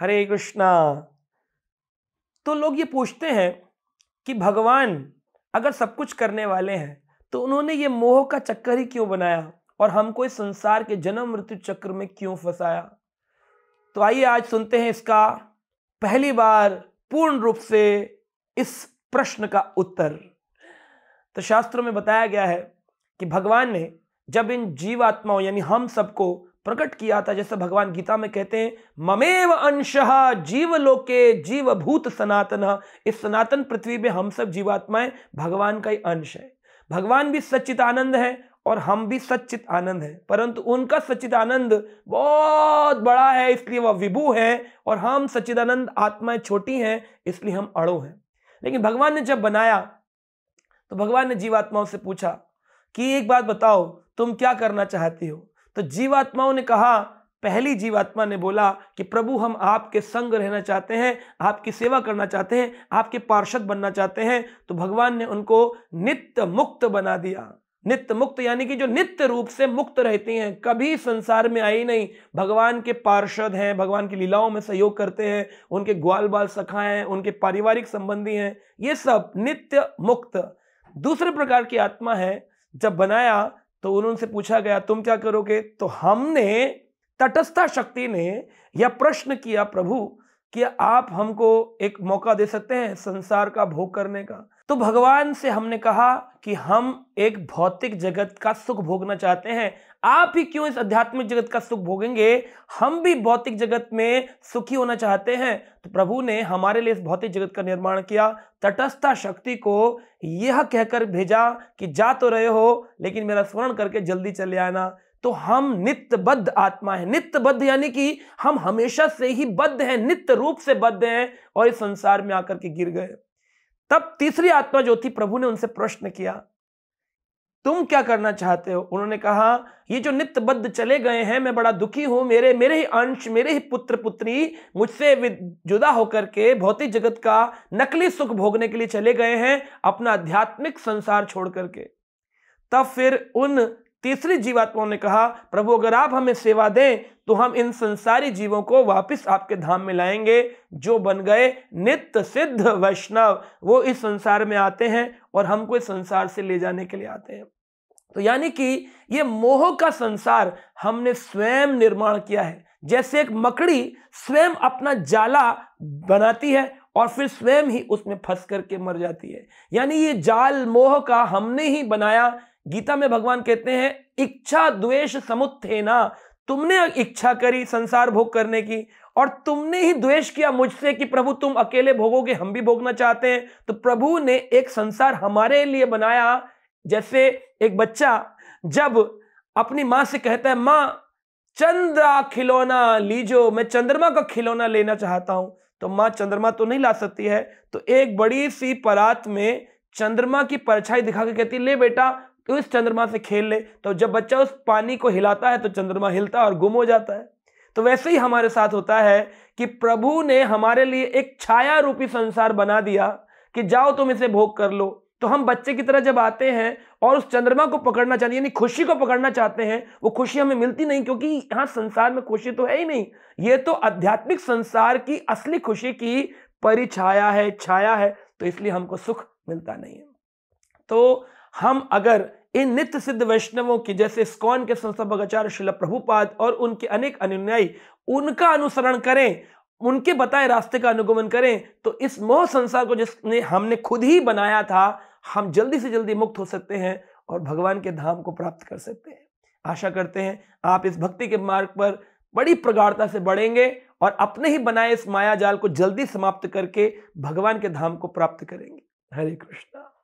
हरे कृष्णा तो लोग ये पूछते हैं कि भगवान अगर सब कुछ करने वाले हैं तो उन्होंने ये मोह का चक्कर ही क्यों बनाया और हमको इस संसार के जन्म मृत्यु चक्र में क्यों फंसाया तो आइए आज सुनते हैं इसका पहली बार पूर्ण रूप से इस प्रश्न का उत्तर तो शास्त्रों में बताया गया है कि भगवान ने जब इन जीवात्माओं यानी हम सबको प्रकट किया था जैसे भगवान गीता में कहते हैं ममेव लोके जीवलोके भूत सनातन इस सनातन पृथ्वी में हम सब जीवात्माएं भगवान का ही अंश है भगवान भी सच्चित आनंद है और हम भी सच्चित आनंद है परंतु उनका सच्चित आनंद बहुत बड़ा है इसलिए वह विभु है और हम सच्चिदानंद आत्माएं छोटी हैं इसलिए हम अड़ो हैं लेकिन भगवान ने जब बनाया तो भगवान ने जीवात्माओं से पूछा कि एक बात बताओ तुम क्या करना चाहती हो तो जीवात्माओं ने कहा पहली जीवात्मा ने बोला कि प्रभु हम आपके संग रहना चाहते हैं आपकी सेवा करना चाहते हैं आपके पार्षद बनना चाहते हैं तो भगवान ने उनको नित्य मुक्त बना दिया नित्य मुक्त यानी कि जो नित्य रूप से मुक्त रहती हैं कभी संसार में आई नहीं भगवान के पार्षद हैं भगवान की लीलाओं में सहयोग करते हैं उनके ग्वाल बाल सखा हैं उनके पारिवारिक संबंधी हैं ये सब नित्य मुक्त दूसरे प्रकार की आत्मा है जब बनाया तो उन्होंने पूछा गया तुम क्या करोगे तो हमने तटस्था शक्ति ने यह प्रश्न किया प्रभु कि आप हमको एक मौका दे सकते हैं संसार का भोग करने का तो भगवान से हमने कहा कि हम एक भौतिक जगत का सुख भोगना चाहते हैं आप ही क्यों इस आध्यात्मिक जगत का सुख भोगेंगे हम भी भौतिक जगत में सुखी होना चाहते हैं तो प्रभु ने हमारे लिए इस भौतिक जगत का निर्माण किया तटस्था शक्ति को यह कहकर भेजा कि जा तो रहे हो लेकिन मेरा स्मरण करके जल्दी चले आना तो हम नित्य बद्ध आत्मा है नित्य बद्ध यानी कि हम हमेशा से ही बद्ध हैं नित्य रूप से बद्ध हैं और इस संसार में आकर के गिर गए तब तीसरी आत्मा जो थी प्रभु ने उनसे प्रश्न किया तुम क्या करना चाहते हो उन्होंने कहा ये जो नित्यबद्ध चले गए हैं मैं बड़ा दुखी हूं मेरे मेरे ही अंश मेरे ही पुत्र पुत्री मुझसे जुदा होकर के भौतिक जगत का नकली सुख भोगने के लिए चले गए हैं अपना आध्यात्मिक संसार छोड़ करके तब फिर उन तीसरी जीवात्माओं ने कहा प्रभु अगर आप हमें सेवा दें तो हम इन संसारी जीवों को वापस आपके धाम में लाएंगे जो बन गए नित्य सिद्ध वैष्णव वो इस संसार में आते हैं और हमको इस संसार से ले जाने के लिए आते हैं तो यानी कि ये मोह का संसार हमने स्वयं निर्माण किया है जैसे एक मकड़ी स्वयं अपना जाला बनाती है और फिर स्वयं ही उसमें फंस करके मर जाती है यानी ये जाल मोह का हमने ही बनाया गीता में भगवान कहते हैं इच्छा द्वेष समुत्थेना तुमने इच्छा करी संसार भोग करने की और तुमने ही द्वेष किया मुझसे कि प्रभु तुम अकेले भोगोगे हम भी भोगना चाहते हैं तो प्रभु ने एक संसार हमारे लिए बनाया जैसे एक बच्चा जब अपनी माँ से कहता है माँ चंद्रा खिलौना लीजो मैं चंद्रमा का खिलौना लेना चाहता हूं तो माँ चंद्रमा तो नहीं ला सकती है तो एक बड़ी सी परात में चंद्रमा की परछाई दिखा के कहती ले बेटा उस चंद्रमा से खेल ले तो जब बच्चा उस पानी को हिलाता है तो चंद्रमा हिलता और गुम हो जाता है तो वैसे ही हमारे साथ होता है कि प्रभु ने हमारे लिए एक छाया रूपी संसार बना दिया कि जाओ तुम इसे भोग कर लो तो हम बच्चे की तरह जब आते हैं और उस चंद्रमा को पकड़ना चाहते यानी खुशी को पकड़ना चाहते हैं वो खुशी हमें मिलती नहीं क्योंकि यहां संसार में खुशी तो है ही नहीं ये तो आध्यात्मिक संसार की असली खुशी की परिछाया है छाया है तो इसलिए हमको सुख मिलता नहीं है तो हम अगर इन नित्य सिद्ध वैष्णवों की जैसे स्कॉन के संस्थापक आचार्य शिल प्रभुपाद और उनके अनेक अनुयायी उनका अनुसरण करें उनके बताए रास्ते का अनुगमन करें तो इस मोह संसार को जिसने हमने खुद ही बनाया था हम जल्दी से जल्दी मुक्त हो सकते हैं और भगवान के धाम को प्राप्त कर सकते हैं आशा करते हैं आप इस भक्ति के मार्ग पर बड़ी प्रगाढ़ता से बढ़ेंगे और अपने ही बनाए इस माया जाल को जल्दी समाप्त करके भगवान के धाम को प्राप्त करेंगे हरे कृष्णा